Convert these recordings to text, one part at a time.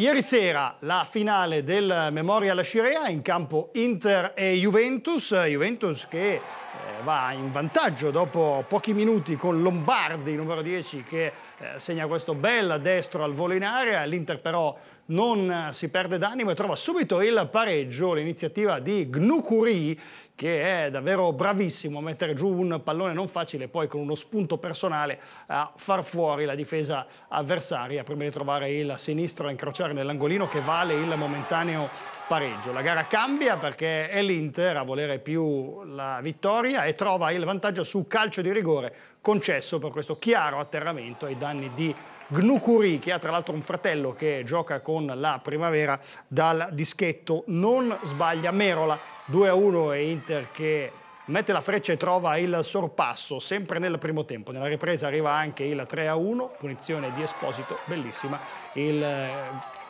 Ieri sera la finale del Memorial Scirea in campo Inter e Juventus, Juventus che eh, va in vantaggio dopo pochi minuti con Lombardi, numero 10, che eh, segna questo bel destro al volo in area. L'Inter però non eh, si perde d'animo e trova subito il pareggio, l'iniziativa di Gnucuri che è davvero bravissimo a mettere giù un pallone non facile poi con uno spunto personale a far fuori la difesa avversaria prima di trovare il sinistro a incrociare nell'angolino che vale il momentaneo pareggio. La gara cambia perché è l'Inter a volere più la vittoria e trova il vantaggio su calcio di rigore concesso per questo chiaro atterramento ai danni di Gnucuri, che ha tra l'altro un fratello che gioca con la primavera dal dischetto. Non sbaglia Merola, 2-1 e Inter che mette la freccia e trova il sorpasso sempre nel primo tempo. Nella ripresa arriva anche il 3-1, punizione di Esposito, bellissima. Il eh,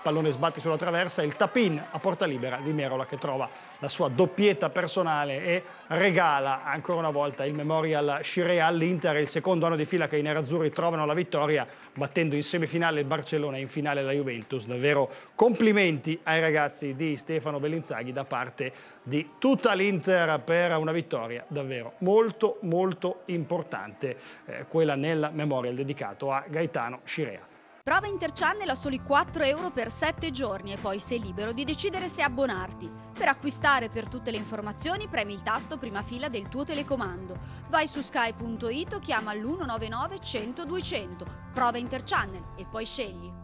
pallone sbatte sulla traversa, il tapin a porta libera di Merola che trova la sua doppietta personale e regala ancora una volta il Memorial Shirea all'Inter, il secondo anno di fila che i nerazzurri trovano la vittoria battendo in semifinale il Barcellona e in finale la Juventus. Davvero complimenti ai ragazzi di Stefano Bellinzaghi da parte di tutta l'Inter per una vittoria davvero molto molto importante, eh, quella nel Memorial dedicato a Gaetano Shirea Prova Interchannel a soli 4 euro per 7 giorni e poi sei libero di decidere se abbonarti. Per acquistare per tutte le informazioni premi il tasto prima fila del tuo telecomando. Vai su sky.it o chiama l'199 100 200. Prova Interchannel e poi scegli.